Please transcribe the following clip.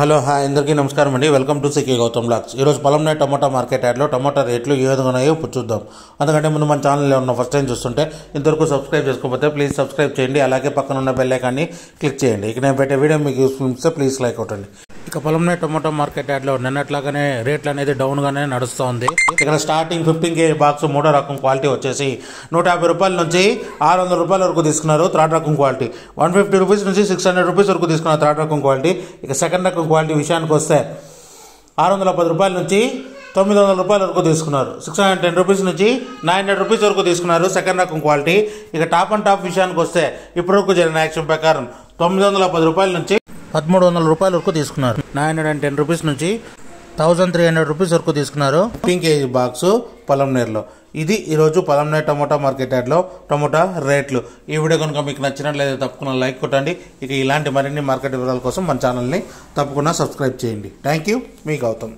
hello hi అందరికీ నమస్కారం అండి welcome to CK Gautam blogs ఈరోజు పొలంనే టమాటా మార్కెట్ యాడ్లో టమాటా రేట్లు ఏ విధంగా ఉన్నాయో చూద్దాం అందుకంటే ముందు మన ఛానల్లో ఉన్న ఫస్ట్ టైం చూస్తుంటే ఇంతవరకు సబ్స్క్రైబ్ చేసుకోకపోతే ప్లీజ్ సబ్స్క్రైబ్ చేయండి అలాగే పక్కన ఉన్న బెల్లైకాన్ని క్లిక్ చేయండి ఇక నేను పెట్టే వీడియో మీకు యూస్ఫుల్ ప్లీజ్ లైక్ అవుతండి ఇక పొలంనే టొమాటో మార్కెట్ యాడ్లో నిన్నట్లాగానే రేట్లు అనేది డౌన్గానే నడుస్తోంది ఇక్కడ స్టార్టింగ్ ఫిఫ్టీన్ కేజీ బాక్స్ మూడో రకం క్వాలిటీ వచ్చేసి నూట యాభై రూపాయల నుంచి ఆరు రూపాయల వరకు తీసుకున్నారు థర్డ్ రకం క్వాలిటీ వన్ ఫిఫ్టీ రూపీస్ నుంచి సిక్స్ హండ్రెడ్ రూపీస్ వరకు తీసుకున్నారు థర్డ్ రకం క్వాలిటీ ఇక సెకండ్ రకం క్వాలిటీ విషయానికి వస్తే ఆరు వందల పది రూపాయల నుంచి తొమ్మిది వందల రూపాయల వరకు తీసుకున్నారు సిక్స్ హండ్రెడ్ టెన్ రూపీస్ నుంచి నైన్ హండ్రెడ్ రూపీస్ వరకు తీసుకున్నారు సెకండ్ రకం క్వాలిటీ ఇక టాప్ అండ్ టాప్ విషయానికి వస్తే ఇప్పటి వరకు జరిగిన యాక్షన్ ప్రకారం తొమ్మిది వందల పది రూపాయల నుంచి పదమూడు వందల రూపాయల వరకు తీసుకున్నారు nine hundred and ten rupees నుంచి థౌజండ్ త్రీ హండ్రెడ్ రూపీస్ వరకు తీసుకున్నారు పింక్ కేజీ బాక్స్ పొలంనేరులో ఇది ఈరోజు పొలంనేరు టమోటా మార్కెట్ యార్డ్లో టమోటా రేట్లు ఈ వీడియో కనుక మీకు నచ్చినట్లయితే తప్పకుండా లైక్ కొట్టండి ఇక ఇలాంటి మరిన్ని మార్కెట్ వివరాల కోసం మన ఛానల్ని తప్పకుండా సబ్స్క్రైబ్ చేయండి థ్యాంక్ యూ మీకు అవుతాం